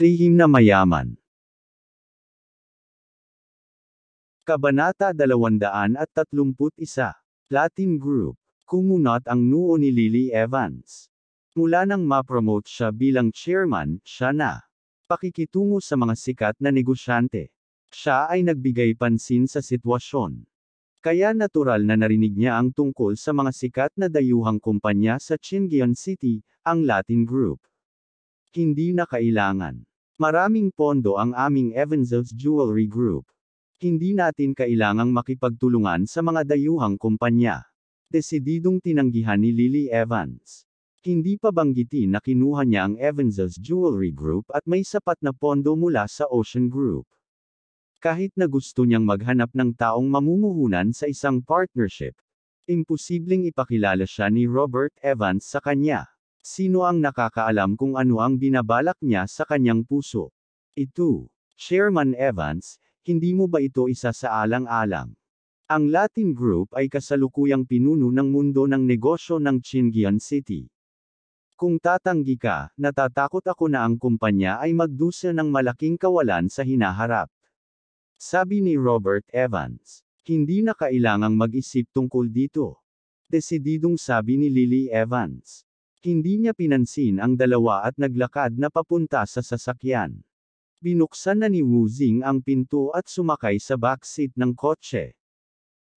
Lihim na mayaman. Kabanata 231, Latin Group, kumunot ang nuo ni Lily Evans. Mula nang ma-promote siya bilang chairman, siya na pakikitungo sa mga sikat na negosyante. Siya ay nagbigay pansin sa sitwasyon. Kaya natural na narinig niya ang tungkol sa mga sikat na dayuhang kumpanya sa Chingion City, ang Latin Group. Hindi na kailangan. Maraming pondo ang aming Evansel's Jewelry Group. Hindi natin kailangang makipagtulungan sa mga dayuhang kumpanya. Desididong tinanggihan ni Lily Evans. Hindi pa banggitin na kinuha niya ang Evansel's Jewelry Group at may sapat na pondo mula sa Ocean Group. Kahit na gusto niyang maghanap ng taong mamumuhunan sa isang partnership, imposibleng ipakilala siya ni Robert Evans sa kanya. Sino ang nakakaalam kung ano ang binabalak niya sa kanyang puso? Ito, Chairman Evans, hindi mo ba ito isa sa alang-alang? Ang Latin Group ay kasalukuyang pinuno ng mundo ng negosyo ng Chingian City. Kung tatanggi ka, natatakot ako na ang kumpanya ay magdusa ng malaking kawalan sa hinaharap. Sabi ni Robert Evans, hindi na kailangang mag-isip tungkol dito. Desididong sabi ni Lily Evans, hindi niya pinansin ang dalawa at naglakad na papunta sa sasakyan. Binuksan na ni Wu Jing ang pinto at sumakay sa backseat ng kotse.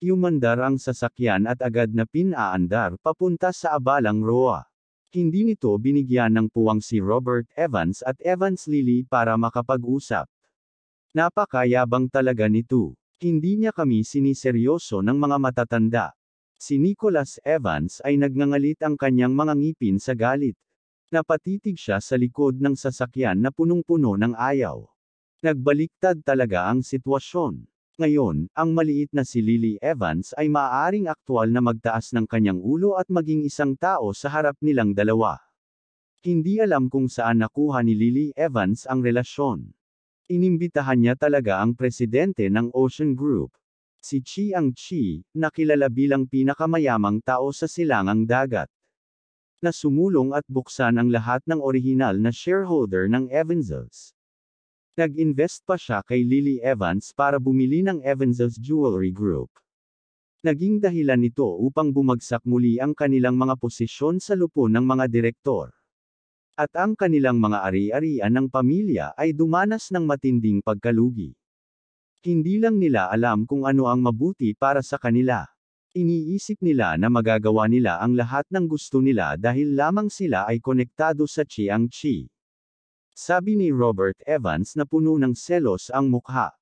Yumandar ang sasakyan at agad na pinaandar papunta sa abalang Roa. Hindi nito binigyan ng puwang si Robert Evans at Evans Lily para makapag-usap. Napakayabang talaga nito. Hindi niya kami siniseryoso ng mga matatanda. Si Nicholas Evans ay nagngangalit ang kanyang mga ngipin sa galit. Napatitig siya sa likod ng sasakyan na punong-puno ng ayaw. Nagbaliktad talaga ang sitwasyon. Ngayon, ang maliit na si Lily Evans ay maaaring aktwal na magtaas ng kanyang ulo at maging isang tao sa harap nilang dalawa. Hindi alam kung saan nakuha ni Lily Evans ang relasyon. Inimbitahan niya talaga ang presidente ng Ocean Group, Si Chiang Chi, nakilala bilang pinakamayamang tao sa silangang dagat. Na sumulong at buksan ang lahat ng orihinal na shareholder ng Evansels. Nag-invest pa siya kay Lily Evans para bumili ng Evansels Jewelry Group. Naging dahilan nito upang bumagsak muli ang kanilang mga posisyon sa lupo ng mga direktor. At ang kanilang mga ari-arian ng pamilya ay dumanas ng matinding pagkalugi. Hindi lang nila alam kung ano ang mabuti para sa kanila. Iniisip nila na magagawa nila ang lahat ng gusto nila dahil lamang sila ay konektado sa chi ang chi. Sabi ni Robert Evans na puno ng selos ang mukha.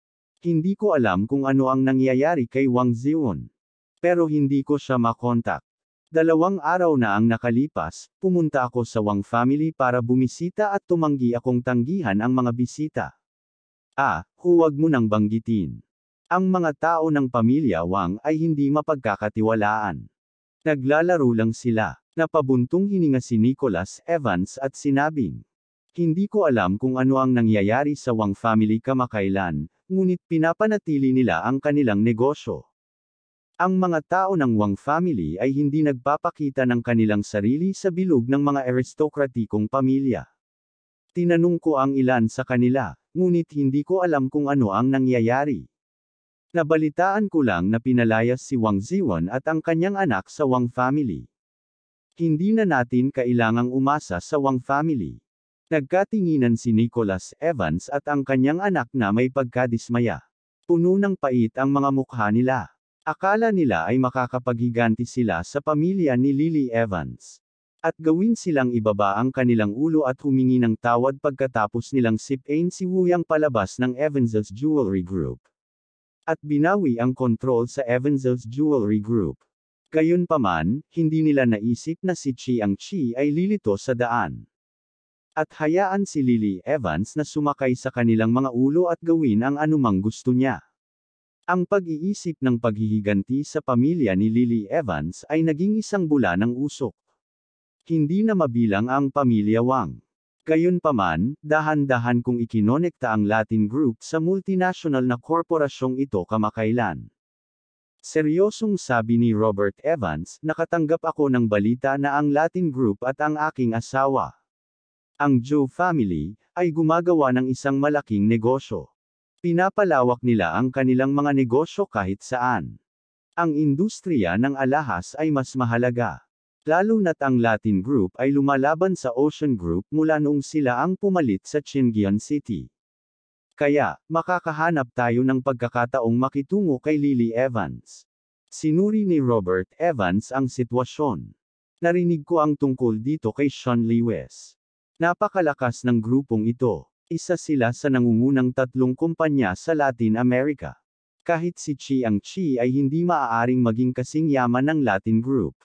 Hindi ko alam kung ano ang nangyayari kay Wang Zion. Pero hindi ko siya makontak. Dalawang araw na ang nakalipas, pumunta ako sa Wang family para bumisita at tumanggi akong tanggihan ang mga bisita. Ah, huwag mo nang banggitin. Ang mga tao ng pamilya Wang ay hindi mapagkakatiwalaan. Naglalaro lang sila. Napabuntong hininga si Nicholas Evans at sinabing, Hindi ko alam kung ano ang nangyayari sa Wang family kamakailan, ngunit pinapanatili nila ang kanilang negosyo. Ang mga tao ng Wang family ay hindi nagpapakita ng kanilang sarili sa bilog ng mga aristokratikong pamilya. Tinanong ko ang ilan sa kanila, ngunit hindi ko alam kung ano ang nangyayari. Nabalitaan ko lang na pinalayas si Wang Ziwan at ang kanyang anak sa Wang family. Hindi na natin kailangang umasa sa Wang family. Nagkatinginan si Nicholas Evans at ang kanyang anak na may pagkadismaya. Puno ng pait ang mga mukha nila. Akala nila ay makakapaghiganti sila sa pamilya ni Lily Evans. At gawin silang ibaba ang kanilang ulo at humingi ng tawad pagkatapos nilang sipain si Wuyang palabas ng Evansel's Jewelry Group. At binawi ang kontrol sa Evansel's Jewelry Group. Gayunpaman, hindi nila naisip na si Chi ang Chi ay lilito sa daan. At hayaan si Lily Evans na sumakay sa kanilang mga ulo at gawin ang anumang gusto niya. Ang pag-iisip ng paghihiganti sa pamilya ni Lily Evans ay naging isang bula ng usok. Hindi na mabilang ang pamilya Wang. Gayunpaman, dahan-dahan kong ikinonekta ang Latin Group sa multinational na korporasyong ito kamakailan. Seryosong sabi ni Robert Evans, nakatanggap ako ng balita na ang Latin Group at ang aking asawa. Ang Joe family, ay gumagawa ng isang malaking negosyo. Pinapalawak nila ang kanilang mga negosyo kahit saan. Ang industriya ng alahas ay mas mahalaga. Lalo na't ang Latin Group ay lumalaban sa Ocean Group mula noong sila ang pumalit sa Chingian City. Kaya, makakahanap tayo ng pagkakataong makitungo kay Lily Evans. Sinuri ni Robert Evans ang sitwasyon. Narinig ko ang tungkol dito kay Sean Lewis. Napakalakas ng grupong ito. Isa sila sa nangungunang tatlong kumpanya sa Latin America. Kahit si Chi ang Chi ay hindi maaaring maging kasing yaman ng Latin Group.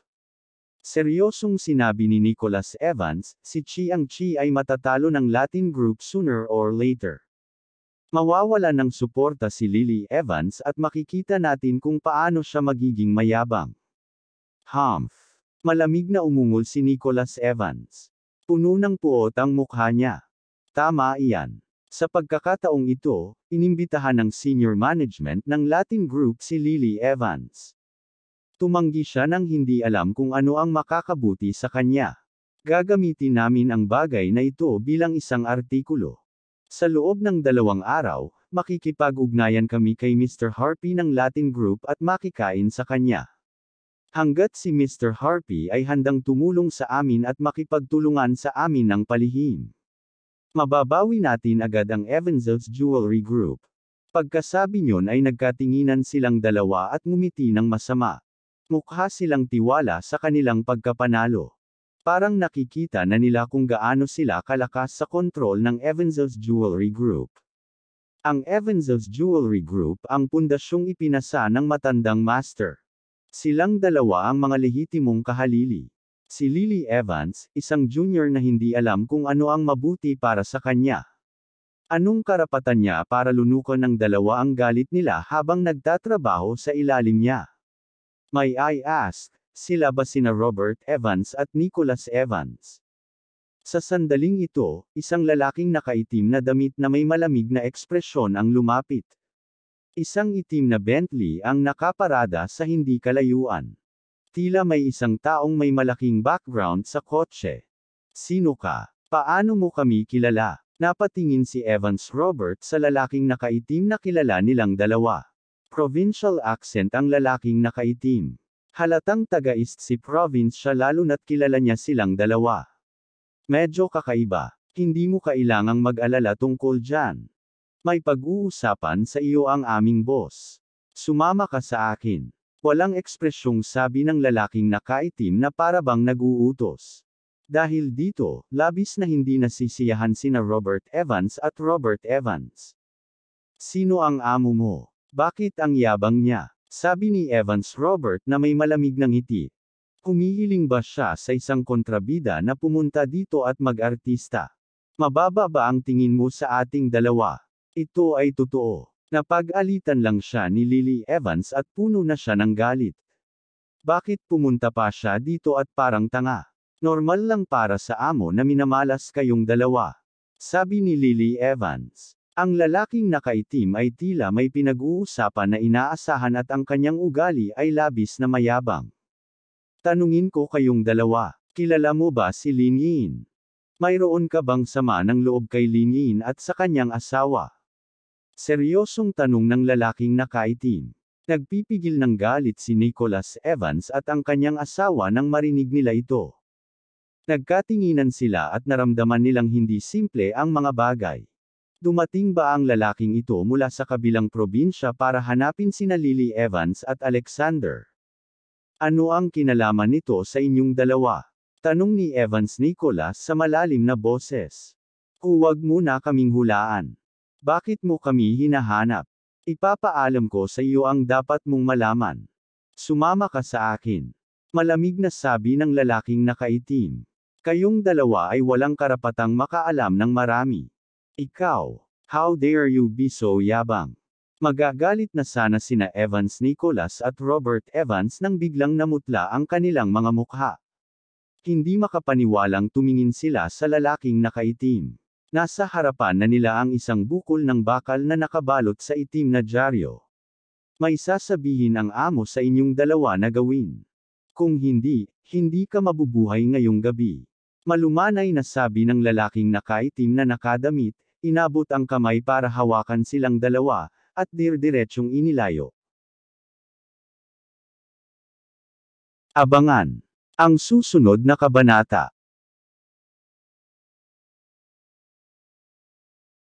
Seryosong sinabi ni Nicholas Evans, si Chiang Chi ay matatalo ng Latin group sooner or later. Mawawala ng suporta si Lily Evans at makikita natin kung paano siya magiging mayabang. Humph! Malamig na umungol si Nicholas Evans. Puno ng puot ang mukha niya. Tama iyan. Sa pagkakataong ito, inimbitahan ng senior management ng Latin group si Lily Evans. Tumanggi siya nang hindi alam kung ano ang makakabuti sa kanya. Gagamitin namin ang bagay na ito bilang isang artikulo. Sa loob ng dalawang araw, makikipag-ugnayan kami kay Mr. Harpy ng Latin Group at makikain sa kanya. Hanggat si Mr. Harpy ay handang tumulong sa amin at makipagtulungan sa amin ng palihim. Mababawi natin agad ang Evansville's Jewelry Group. Pagkasabi niyon ay nagkatinginan silang dalawa at ngumiti ng masama. Mukha silang tiwala sa kanilang pagkapanalo. Parang nakikita na nila kung gaano sila kalakas sa kontrol ng Evans's Jewelry Group. Ang Evans's Jewelry Group ang pundasyong ipinasa ng matandang master. Silang dalawa ang mga lehitimong kahalili. Si Lily Evans, isang junior na hindi alam kung ano ang mabuti para sa kanya. Anong karapatan niya para lunukan ng dalawa ang galit nila habang nagtatrabaho sa ilalim niya? May I ask, sila ba sina Robert Evans at Nicholas Evans? Sa sandaling ito, isang lalaking nakaitim na damit na may malamig na ekspresyon ang lumapit. Isang itim na Bentley ang nakaparada sa hindi kalayuan. Tila may isang taong may malaking background sa kotse. Sino ka? Paano mo kami kilala? Napatingin si Evans Robert sa lalaking nakaitim na kilala nilang dalawa. Provincial accent ang lalaking nakaitim. Halatang taga-east si province siya lalo na't kilala niya silang dalawa. Medyo kakaiba. Hindi mo kailangang mag-alala tungkol dyan. May pag-uusapan sa iyo ang aming boss. Sumama ka sa akin. Walang ekspresyong sabi ng lalaking nakaitim na para bang naguutos. Dahil dito, labis na hindi nasisiyahan sina Robert Evans at Robert Evans. Sino ang amo mo? Bakit ang yabang niya? Sabi ni Evans Robert na may malamig ng ngiti. Humihiling ba siya sa isang kontrabida na pumunta dito at mag-artista? Mababa ba ang tingin mo sa ating dalawa? Ito ay totoo. Napag-alitan lang siya ni Lily Evans at puno na siya ng galit. Bakit pumunta pa siya dito at parang tanga? Normal lang para sa amo na minamalas kayong dalawa. Sabi ni Lily Evans. Ang lalaking nakaitim ay tila may pinag-uusapan na inaasahan at ang kanyang ugali ay labis na mayabang. Tanungin ko kayong dalawa, kilala mo ba si Lin Yin? Mayroon ka bang sama ng loob kay Lin Yin at sa kanyang asawa? Seryosong tanong ng lalaking nakaitim. Nagpipigil ng galit si Nicholas Evans at ang kanyang asawa nang marinig nila ito. Nagkatinginan sila at naramdaman nilang hindi simple ang mga bagay. Dumating ba ang lalaking ito mula sa kabilang probinsya para hanapin sina Lily Evans at Alexander? Ano ang kinalaman nito sa inyong dalawa? Tanong ni Evans Nicholas sa malalim na boses. Huwag mo na kaming hulaan. Bakit mo kami hinahanap? Ipapaalam ko sa iyo ang dapat mong malaman. Sumama ka sa akin. Malamig na sabi ng lalaking nakaitim. Kayong dalawa ay walang karapatang makaalam ng marami. Ikaw, how dare you be so yabang? Magagalit na sana sina Evans Nicholas at Robert Evans nang biglang namutla ang kanilang mga mukha. Hindi makapaniwalang tumingin sila sa lalaking nakaitim. Nasa harapan na nila ang isang bukol ng bakal na nakabalot sa itim na dyaryo. May sasabihin ang amo sa inyong dalawa na gawin. Kung hindi, hindi ka mabubuhay ngayong gabi. Malumanay na sabi ng lalaking nakaitim na nakadamit, Inabot ang kamay para hawakan silang dalawa, at dir-diretsyong inilayo. Abangan! Ang susunod na kabanata